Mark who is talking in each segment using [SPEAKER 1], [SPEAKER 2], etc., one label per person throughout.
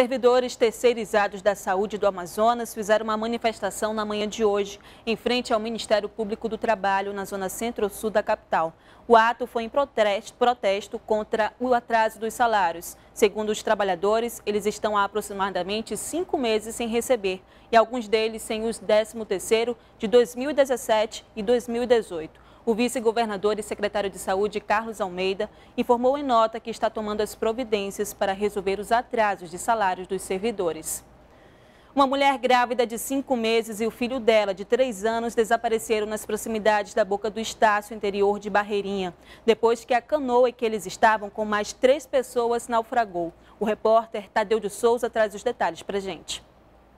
[SPEAKER 1] Servidores terceirizados da saúde do Amazonas fizeram uma manifestação na manhã de hoje, em frente ao Ministério Público do Trabalho, na zona centro-sul da capital. O ato foi em protesto, contra o atraso dos salários. Segundo os trabalhadores, eles estão há aproximadamente cinco meses sem receber, e alguns deles sem os 13º de 2017 e 2018. O vice-governador e secretário de Saúde, Carlos Almeida, informou em nota que está tomando as providências para resolver os atrasos de salários dos servidores. Uma mulher grávida de cinco meses e o filho dela, de três anos, desapareceram nas proximidades da boca do estácio interior de Barreirinha, depois que a canoa em que eles estavam com mais três pessoas naufragou. O repórter Tadeu de Souza traz os detalhes para gente.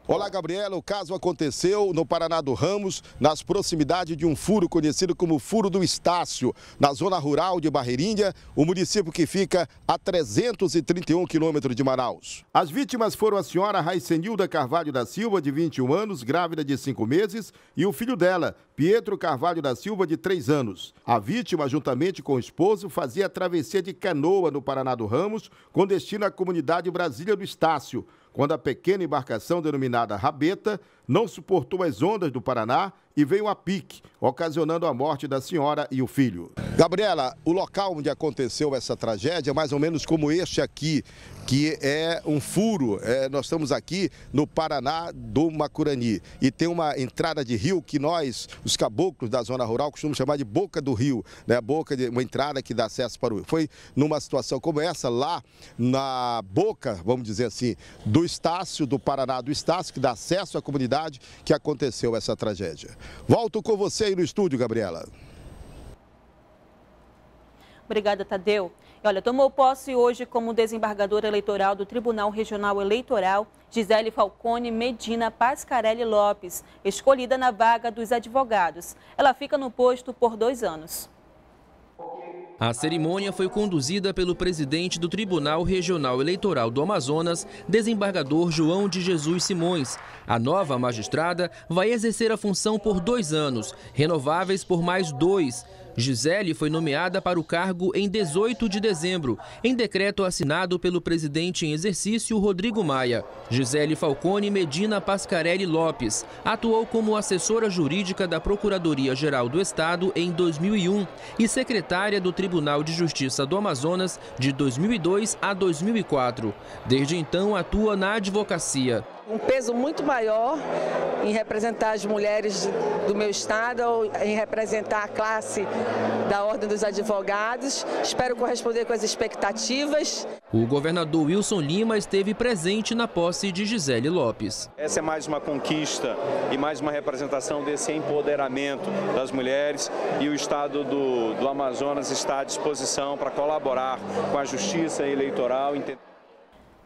[SPEAKER 2] Olá, Gabriela. O caso aconteceu no Paraná do Ramos, nas proximidades de um furo conhecido como Furo do Estácio, na zona rural de Barreirinha, o município que fica a 331 quilômetros de Manaus. As vítimas foram a senhora Raicenilda Carvalho da Silva, de 21 anos, grávida de 5 meses, e o filho dela, Pietro Carvalho da Silva, de 3 anos. A vítima, juntamente com o esposo, fazia a travessia de canoa no Paraná do Ramos, com destino à comunidade Brasília do Estácio quando a pequena embarcação denominada Rabeta não suportou as ondas do Paraná e veio a pique, ocasionando a morte da senhora e o filho. Gabriela, o local onde aconteceu essa tragédia é mais ou menos como este aqui, que é um furo. É, nós estamos aqui no Paraná do Macurani e tem uma entrada de rio que nós, os caboclos da zona rural, costumamos chamar de boca do rio, né? Boca de uma entrada que dá acesso para o rio. Foi numa situação como essa lá na boca, vamos dizer assim, do Estácio do Paraná do Estácio que dá acesso à comunidade cidade que aconteceu essa tragédia. Volto com você aí no estúdio, Gabriela.
[SPEAKER 1] Obrigada, Tadeu. Olha, tomou posse hoje como desembargadora eleitoral do Tribunal Regional Eleitoral Gisele Falcone Medina Pascarelli Lopes, escolhida na vaga dos advogados. Ela fica no posto por dois anos.
[SPEAKER 3] A cerimônia foi conduzida pelo presidente do Tribunal Regional Eleitoral do Amazonas, desembargador João de Jesus Simões. A nova magistrada vai exercer a função por dois anos, renováveis por mais dois. Gisele foi nomeada para o cargo em 18 de dezembro, em decreto assinado pelo presidente em exercício Rodrigo Maia. Gisele Falcone Medina Pascarelli Lopes atuou como assessora jurídica da Procuradoria-Geral do Estado em 2001 e secretária do Tribunal de Justiça do Amazonas de 2002 a 2004. Desde então, atua na advocacia.
[SPEAKER 4] Um peso muito maior em representar as mulheres do meu estado, ou em representar a classe da Ordem dos Advogados. Espero corresponder com as expectativas.
[SPEAKER 3] O governador Wilson Lima esteve presente na posse de Gisele Lopes. Essa é mais uma conquista e mais uma representação desse empoderamento das mulheres e o estado do, do Amazonas está à disposição para colaborar com a justiça eleitoral.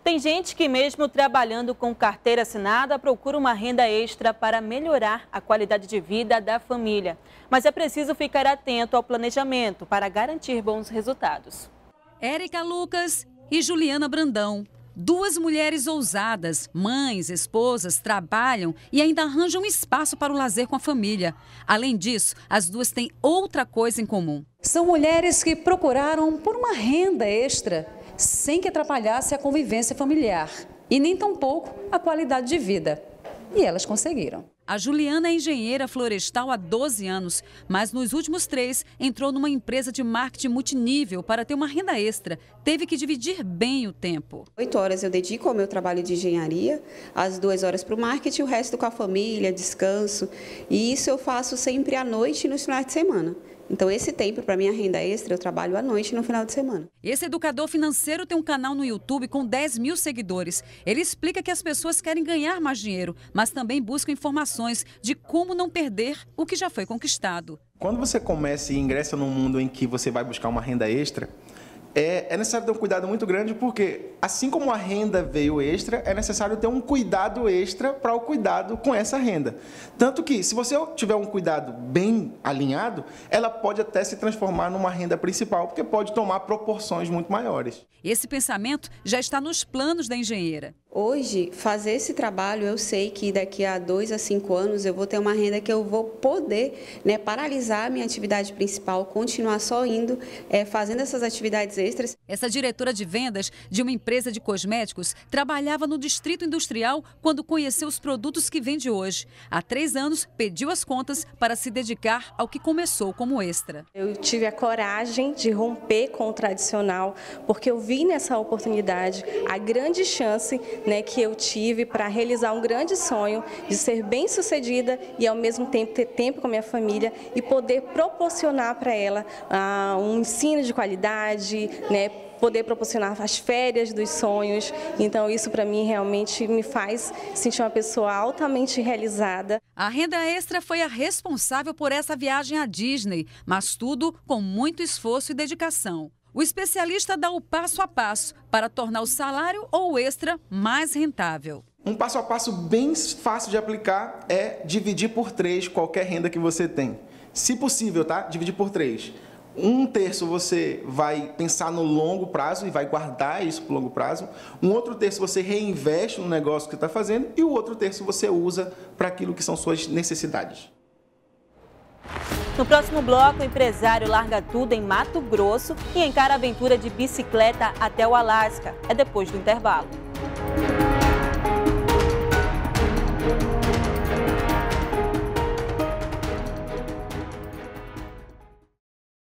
[SPEAKER 1] Tem gente que, mesmo trabalhando com carteira assinada, procura uma renda extra para melhorar a qualidade de vida da família. Mas é preciso ficar atento ao planejamento para garantir bons resultados. Érica Lucas e Juliana Brandão Duas
[SPEAKER 4] mulheres ousadas, mães, esposas, trabalham e ainda arranjam espaço para o lazer com a família. Além disso, as duas têm outra coisa em comum. São mulheres que procuraram por uma renda extra, sem que atrapalhasse a convivência familiar e nem tampouco a qualidade de vida. E elas conseguiram. A Juliana é engenheira florestal há 12 anos, mas nos últimos três entrou numa empresa de marketing multinível para ter uma renda extra. Teve que dividir bem o tempo.
[SPEAKER 1] Oito horas eu dedico ao meu trabalho de engenharia, as duas horas para o marketing, o resto com a família, descanso. E isso eu faço sempre à noite e nos finais de semana. Então, esse tempo para minha renda extra, eu trabalho à noite e no final de semana.
[SPEAKER 4] Esse educador financeiro tem um canal no YouTube com 10 mil seguidores. Ele explica que as pessoas querem ganhar mais dinheiro, mas também buscam informações de como não perder o que já foi conquistado.
[SPEAKER 2] Quando você começa e ingressa num mundo em que você vai buscar uma renda extra, é, é necessário ter um cuidado muito grande, porque assim como a renda veio extra, é necessário ter um cuidado extra para o cuidado com essa renda. Tanto que, se você tiver um cuidado bem alinhado, ela pode até se transformar numa renda principal, porque pode tomar proporções muito maiores.
[SPEAKER 4] Esse pensamento já está nos planos da
[SPEAKER 1] engenheira. Hoje, fazer esse trabalho, eu sei que daqui a dois a cinco anos eu vou ter uma renda que eu vou poder né, paralisar a minha atividade principal, continuar só indo, é, fazendo essas atividades extras.
[SPEAKER 4] Essa diretora de vendas de uma empresa de cosméticos trabalhava no distrito industrial quando conheceu os produtos que vende hoje. Há três anos, pediu as contas para se dedicar ao que começou como extra. Eu
[SPEAKER 3] tive a coragem
[SPEAKER 4] de romper com o tradicional, porque eu vi nessa oportunidade a grande chance né, que eu tive para realizar um grande sonho de ser bem sucedida e ao mesmo tempo ter tempo com a minha família e poder proporcionar para ela ah, um ensino de qualidade, né, poder proporcionar as férias dos sonhos. Então, isso para mim realmente me faz sentir uma pessoa altamente realizada. A renda extra foi a responsável por essa viagem à Disney, mas tudo com muito esforço e dedicação. O especialista dá o passo a passo para tornar o salário ou extra mais rentável.
[SPEAKER 2] Um passo a passo bem fácil de aplicar é dividir por três qualquer renda que você tem. Se possível, tá? Dividir por três. Um terço você vai pensar no longo prazo e vai guardar isso para longo prazo. Um outro terço você reinveste no negócio que está fazendo e o outro terço você usa para aquilo que são suas necessidades.
[SPEAKER 1] No próximo bloco, o empresário larga tudo em Mato Grosso e encara a aventura de bicicleta até o Alasca. É depois do intervalo.